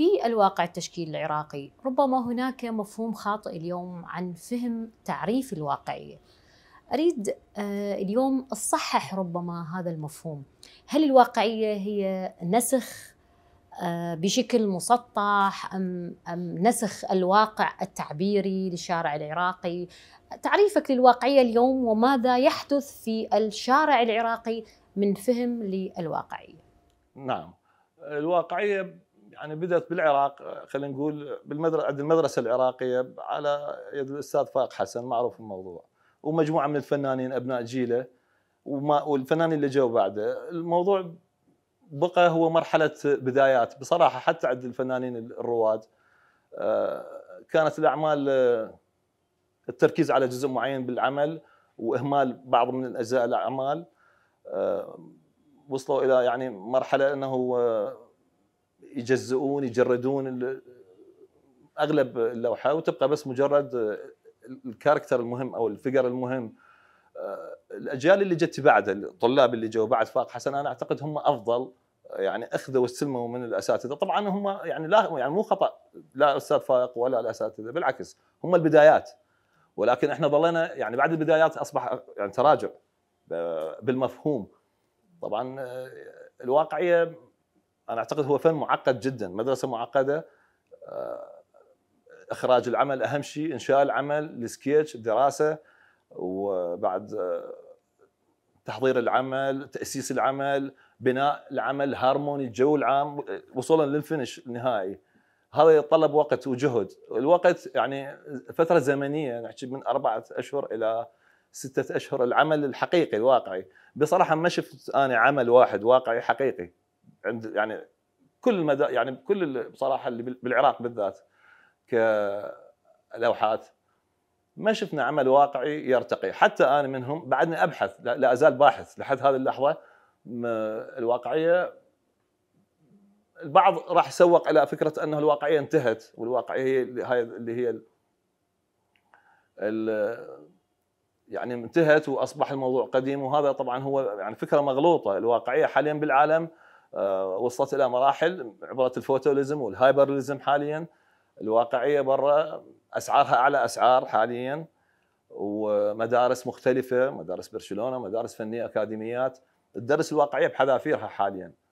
في الواقع التشكيلي العراقي ربما هناك مفهوم خاطئ اليوم عن فهم تعريف الواقعيه اريد آه، اليوم اصحح ربما هذا المفهوم هل الواقعيه هي نسخ آه، بشكل مسطح ام ام نسخ الواقع التعبيري للشارع العراقي تعريفك للواقعيه اليوم وماذا يحدث في الشارع العراقي من فهم للواقعيه نعم الواقعيه يعني بدات بالعراق خلينا نقول بالمدرسه عند المدرسه العراقيه على يد الاستاذ فائق حسن معروف الموضوع ومجموعه من الفنانين ابناء جيله وما والفنانين اللي جو بعده الموضوع بقى هو مرحله بدايات بصراحه حتى عند الفنانين الرواد آه، كانت الاعمال آه، التركيز على جزء معين بالعمل واهمال بعض من الاجزاء الاعمال آه، وصلوا الى يعني مرحله انه يجزئون يجردون اغلب اللوحه وتبقى بس مجرد الكاركتر المهم او الفيجر المهم آه، الاجيال اللي جت بعده الطلاب اللي جو بعد فاق حسن انا اعتقد هم افضل آه، يعني اخذوا واستلموا من الاساتذه طبعا هم يعني لا يعني مو خطا لا استاذ فائق ولا الاساتذه بالعكس هم البدايات ولكن احنا ظلينا يعني بعد البدايات اصبح يعني تراجع آه، بالمفهوم طبعا الواقعيه انا اعتقد هو فن معقد جدا مدرسه معقده آه، اخراج العمل اهم شيء انشاء العمل السكيتش الدراسه وبعد آه، تحضير العمل تاسيس العمل بناء العمل هارموني الجو العام وصولا للفينش النهائي هذا يتطلب وقت وجهد الوقت يعني فترة زمنية نحكي من أربعة أشهر إلى ستة أشهر العمل الحقيقي الواقعي بصراحة ما شفت أنا عمل واحد واقعي حقيقي عند يعني كل مدى يعني كل بصراحه اللي بالعراق بالذات كلوحات ما شفنا عمل واقعي يرتقي حتى انا منهم بعدني ابحث لا ازال باحث لحد هذه اللحظه الواقعيه البعض راح يسوق على فكره انه الواقعيه انتهت والواقعيه هي هاي اللي هي ال يعني انتهت واصبح الموضوع قديم وهذا طبعا هو يعني فكره مغلوطه الواقعيه حاليا بالعالم آه، وصلت الى مراحل عباره الفوتوليزم والهايبرليزم حاليا الواقعيه برا اسعارها اعلى اسعار حاليا ومدارس مختلفه مدارس برشلونه مدارس فنيه اكاديميات الدرس الواقعيه بحذافيرها حاليا